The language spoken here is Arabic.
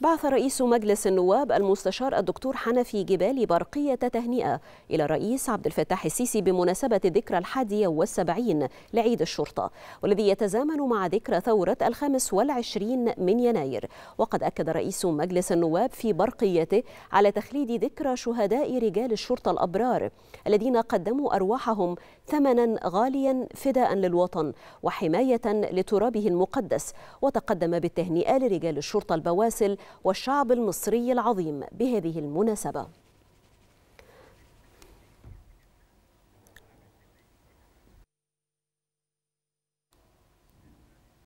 بعث رئيس مجلس النواب المستشار الدكتور حنفي جبالي برقية تهنئة إلى الرئيس عبد الفتاح السيسي بمناسبة ذكرى الحادية والسبعين لعيد الشرطة والذي يتزامن مع ذكرى ثورة الخامس والعشرين من يناير وقد أكد رئيس مجلس النواب في برقيته على تخليد ذكرى شهداء رجال الشرطة الأبرار الذين قدموا أرواحهم ثمنا غاليا فداء للوطن وحماية لترابه المقدس وتقدم بالتهنئة لرجال الشرطة البواسل والشعب المصري العظيم بهذه المناسبة